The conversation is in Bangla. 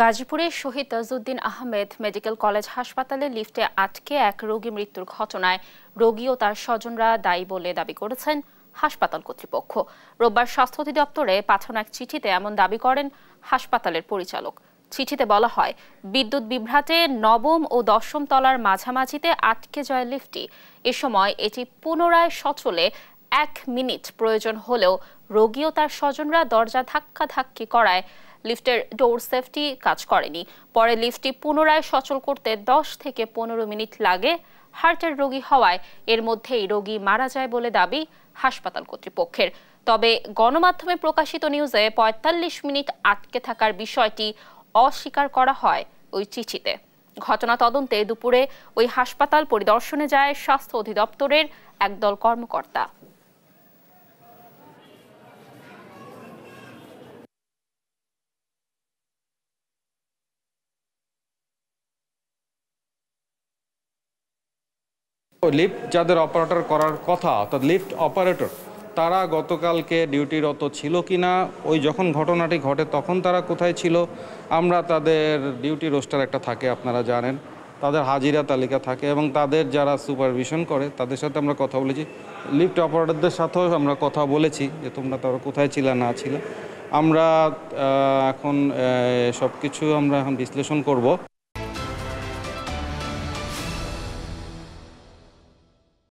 গাজীপুরের শহীদ তাজউদ্দিন আহমেদ মেডিকেল কলেজ হাসপাতালে লিফটে আটকে এক রোগী মৃত্যুর ঘটনায় রোগী ও তার স্বজনরা দায়ী বলে দাবি করেছেন হাসপাতাল কর্তৃপক্ষ রোববার স্বাস্থ্য অধিদপ্তরে পাঠানো এক চিঠিতে এমন দাবি করেন হাসপাতালের পরিচালক চিঠিতে বলা হয় বিদ্যুৎ বিভ্রাটে নবম ও দশম তলার মাঝামাঝিতে আটকে যায় লিফটটি এ সময় এটি পুনরায় সচলে এক মিনিট প্রয়োজন হলেও রোগী ও তার স্বজনরা দরজা ধাক্কাধাক্কি করায় লিফটের ডোর সেফটি কাজ করেনি পরে লিফটটি পুনরায় সচল করতে দশ থেকে পনেরো মিনিট লাগে হার্টের রোগী হওয়ায় এর মধ্যেই রোগী মারা যায় বলে দাবি হাসপাতাল কর্তৃপক্ষের তবে গণমাধ্যমে প্রকাশিত নিউজে ৪৫ মিনিট আটকে থাকার বিষয়টি অস্বীকার করা হয় ওই চিঠিতে ঘটনা তদন্তে দুপুরে ওই হাসপাতাল পরিদর্শনে যায় স্বাস্থ্য অধিদপ্তরের একদল কর্মকর্তা লিফট যাদের অপারেটর করার কথা অর্থাৎ লিফট অপারেটর তারা গতকালকে ডিউটিরত ছিল কি না ওই যখন ঘটনাটি ঘটে তখন তারা কোথায় ছিল আমরা তাদের ডিউটি রোস্টার একটা থাকে আপনারা জানেন তাদের হাজিরা তালিকা থাকে এবং তাদের যারা সুপারভিশন করে তাদের সাথে আমরা কথা বলেছি লিফট অপারেটরদের সাথেও আমরা কথা বলেছি যে তোমরা তারা কোথায় ছিল না ছিল আমরা এখন সব কিছু আমরা এখন বিশ্লেষণ করব